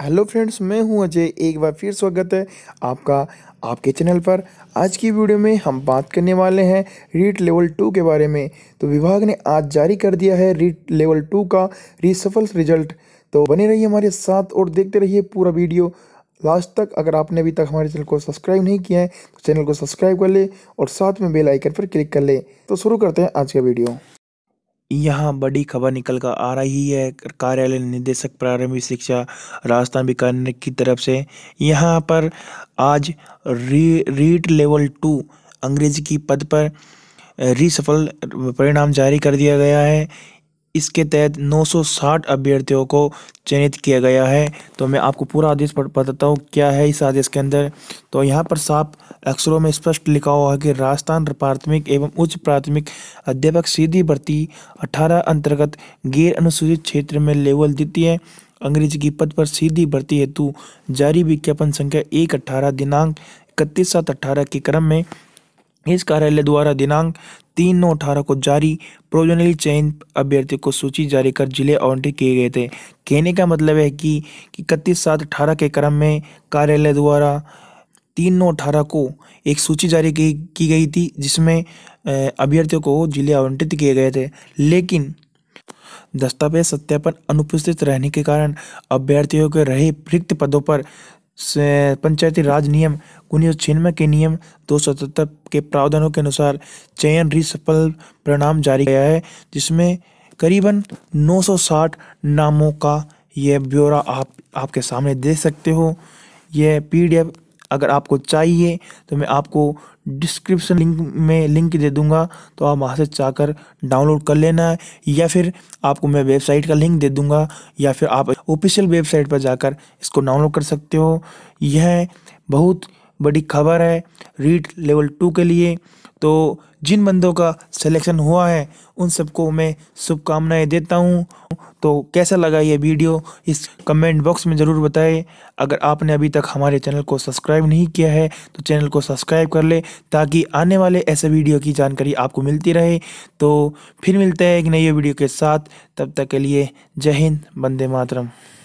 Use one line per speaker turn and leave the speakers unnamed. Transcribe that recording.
hello friends मैं हूं अजय एक बार फिर स्वागत है आपका आपके चैनल पर आज की वीडियो में हम बात करने वाले हैं रीट लेवल टू के बारे में तो विभाग ने आज जारी कर दिया है रीट लेवल टू का रिसफल रिजल्ट तो बने रहिए हमारे साथ और देखते रहिए पूरा वीडियो लास्ट तक अगर आपने अभी तक हमारे चैनल को सब्सक्राइब नहीं किया है तो चैनल को सब्सक्राइब कर ले और साथ में बेल आइकन पर क्लिक कर ले तो शुरू करते हैं आज का वीडियो
यहाँ बड़ी खबर निकल कर आ रही है कार्यालय निदेशक प्रारंभिक शिक्षा राजस्थान बीकानेर की तरफ से यहाँ पर आज री रीट लेवल टू अंग्रेजी की पद पर रिसफल परिणाम जारी कर दिया गया है इसके तहत 960 अभ्यर्थियों को चयनित किया गया है तो मैं आपको पूरा आदेश बताता हूँ क्या है इस आदेश के अंदर तो यहाँ पर साफ अक्षरों में स्पष्ट लिखा हुआ है कि राजस्थान प्राथमिक एवं उच्च प्राथमिक अध्यापक सीधी भर्ती 18 अंतर्गत गैर अनुसूचित क्षेत्र में लेवल द्वितीय अंग्रेजी की पद पर सीधी भर्ती हेतु जारी विज्ञापन संख्या एक दिनांक इकतीस सात अठारह के क्रम में इस कार्यालय द्वारा दिनांक तीन नौ अठारह को जारी प्रोजनली चयन अभ्यर्थियों को सूची जारी कर जिले आवंटित किए गए थे कहने का मतलब है कि इकतीस सात अठारह के क्रम में कार्यालय द्वारा तीन नौ अठारह को एक सूची जारी की, की गई थी जिसमें अभ्यर्थियों को जिले आवंटित किए गए थे लेकिन दस्तावेज सत्यापन अनुपस्थित रहने के कारण अभ्यर्थियों के रहे रिक्त पदों पर पंचायती राज नियम उन्नीस सौ के नियम दो के प्रावधानों के अनुसार चयन रिसफल परिणाम जारी किया है जिसमें करीबन 960 नामों का यह ब्यौरा आप आपके सामने देख सकते हो यह पीडीएफ अगर आपको चाहिए तो मैं आपको डिस्क्रिप्शन लिंक में लिंक दे दूंगा तो आप वहाँ से जाकर डाउनलोड कर लेना है या फिर आपको मैं वेबसाइट का लिंक दे दूंगा या फिर आप ऑफिशियल वेबसाइट पर जाकर इसको डाउनलोड कर सकते हो यह बहुत बड़ी खबर है रीड लेवल टू के लिए तो जिन बंदों का सिलेक्शन हुआ है उन सबको मैं शुभकामनाएँ देता हूँ तो कैसा लगा ये वीडियो इस कमेंट बॉक्स में ज़रूर बताएं अगर आपने अभी तक हमारे चैनल को सब्सक्राइब नहीं किया है तो चैनल को सब्सक्राइब कर ले ताकि आने वाले ऐसे वीडियो की जानकारी आपको मिलती रहे तो फिर मिलते हैं एक नई वीडियो के साथ तब तक के लिए जय हिंद वंदे मातरम